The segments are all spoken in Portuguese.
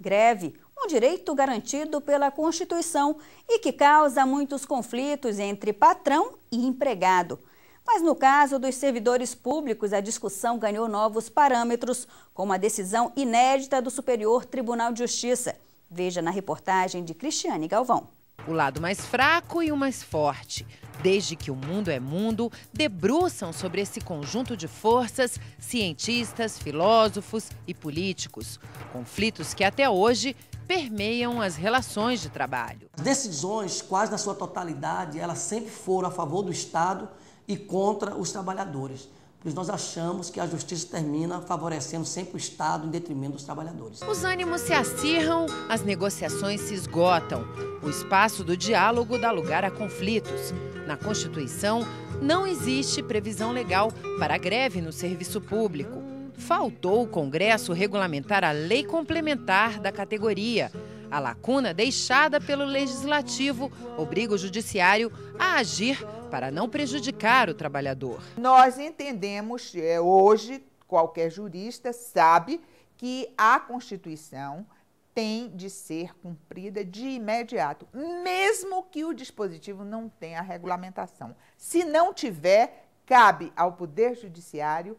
Greve, um direito garantido pela Constituição e que causa muitos conflitos entre patrão e empregado. Mas no caso dos servidores públicos, a discussão ganhou novos parâmetros, com uma decisão inédita do Superior Tribunal de Justiça. Veja na reportagem de Cristiane Galvão. O lado mais fraco e o mais forte. Desde que o mundo é mundo, debruçam sobre esse conjunto de forças cientistas, filósofos e políticos. Conflitos que até hoje permeiam as relações de trabalho. As decisões, quase na sua totalidade, elas sempre foram a favor do Estado e contra os trabalhadores pois nós achamos que a justiça termina favorecendo sempre o Estado em detrimento dos trabalhadores. Os ânimos se acirram, as negociações se esgotam. O espaço do diálogo dá lugar a conflitos. Na Constituição, não existe previsão legal para greve no serviço público. Faltou o Congresso regulamentar a lei complementar da categoria a lacuna deixada pelo legislativo obriga o judiciário a agir para não prejudicar o trabalhador. Nós entendemos, é, hoje, qualquer jurista sabe que a Constituição tem de ser cumprida de imediato, mesmo que o dispositivo não tenha regulamentação. Se não tiver, cabe ao Poder Judiciário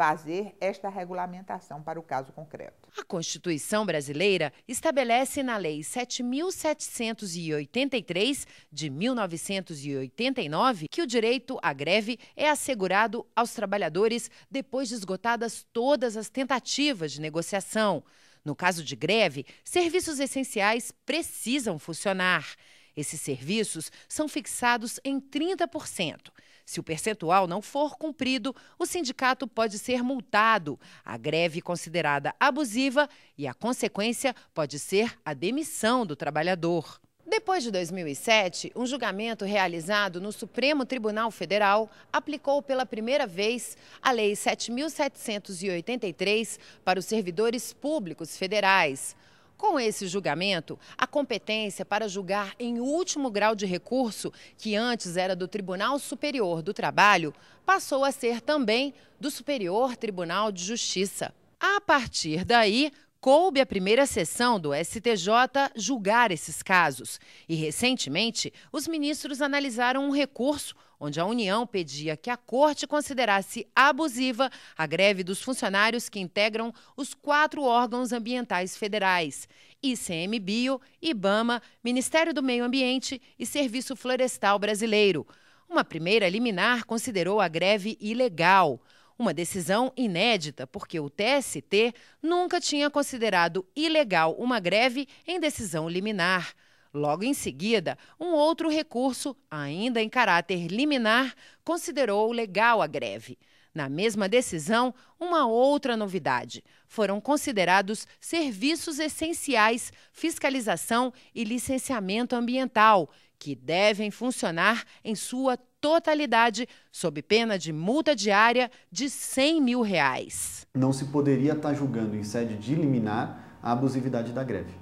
fazer esta regulamentação para o caso concreto. A Constituição brasileira estabelece na Lei 7783 de 1989 que o direito à greve é assegurado aos trabalhadores depois de esgotadas todas as tentativas de negociação. No caso de greve, serviços essenciais precisam funcionar. Esses serviços são fixados em 30%. Se o percentual não for cumprido, o sindicato pode ser multado, a greve considerada abusiva e a consequência pode ser a demissão do trabalhador. Depois de 2007, um julgamento realizado no Supremo Tribunal Federal aplicou pela primeira vez a Lei 7.783 para os servidores públicos federais. Com esse julgamento, a competência para julgar em último grau de recurso, que antes era do Tribunal Superior do Trabalho, passou a ser também do Superior Tribunal de Justiça. A partir daí, coube à primeira sessão do STJ julgar esses casos. E, recentemente, os ministros analisaram um recurso onde a União pedia que a Corte considerasse abusiva a greve dos funcionários que integram os quatro órgãos ambientais federais: ICMBio, IBAMA, Ministério do Meio Ambiente e Serviço Florestal Brasileiro. Uma primeira liminar considerou a greve ilegal. Uma decisão inédita, porque o TST nunca tinha considerado ilegal uma greve em decisão liminar. Logo em seguida, um outro recurso, ainda em caráter liminar, considerou legal a greve. Na mesma decisão, uma outra novidade: foram considerados serviços essenciais fiscalização e licenciamento ambiental, que devem funcionar em sua totalidade, sob pena de multa diária de 100 mil reais. Não se poderia estar tá julgando em sede de liminar a abusividade da greve.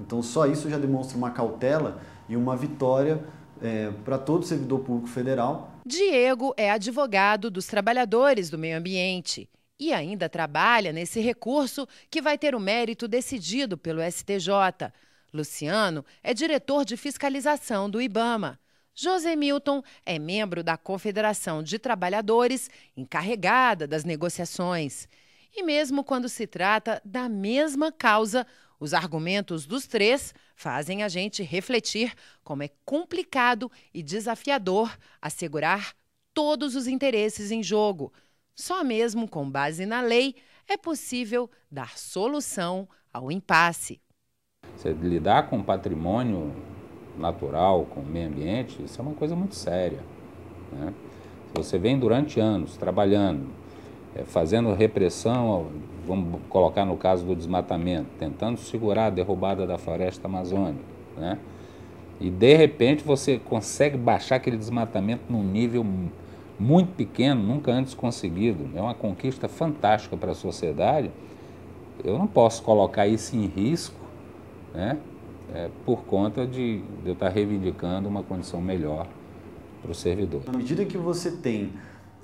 Então, só isso já demonstra uma cautela e uma vitória é, para todo servidor público federal. Diego é advogado dos trabalhadores do meio ambiente e ainda trabalha nesse recurso que vai ter o mérito decidido pelo STJ. Luciano é diretor de fiscalização do IBAMA. José Milton é membro da Confederação de Trabalhadores, encarregada das negociações. E mesmo quando se trata da mesma causa, os argumentos dos três fazem a gente refletir como é complicado e desafiador assegurar todos os interesses em jogo. Só mesmo com base na lei é possível dar solução ao impasse. Você lidar com patrimônio natural, com o meio ambiente, isso é uma coisa muito séria. Né? Se você vem durante anos trabalhando, é, fazendo repressão, vamos colocar no caso do desmatamento, tentando segurar a derrubada da floresta amazônica, né? e de repente você consegue baixar aquele desmatamento num nível muito pequeno, nunca antes conseguido, é uma conquista fantástica para a sociedade, eu não posso colocar isso em risco, né? é, por conta de, de eu estar reivindicando uma condição melhor para o servidor. Na medida que você tem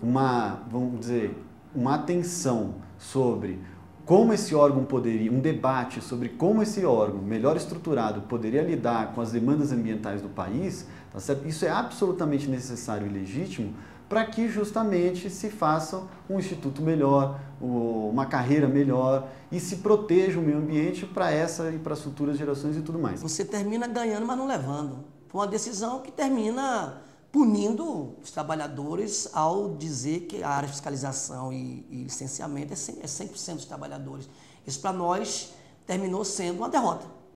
uma, vamos dizer, uma atenção sobre como esse órgão poderia, um debate sobre como esse órgão melhor estruturado poderia lidar com as demandas ambientais do país, tá isso é absolutamente necessário e legítimo para que justamente se faça um instituto melhor, uma carreira melhor e se proteja o meio ambiente para essa e para as futuras gerações e tudo mais. Você termina ganhando, mas não levando. Foi uma decisão que termina punindo os trabalhadores ao dizer que a área de fiscalização e, e licenciamento é 100%, é 100 dos trabalhadores. Isso para nós terminou sendo uma derrota.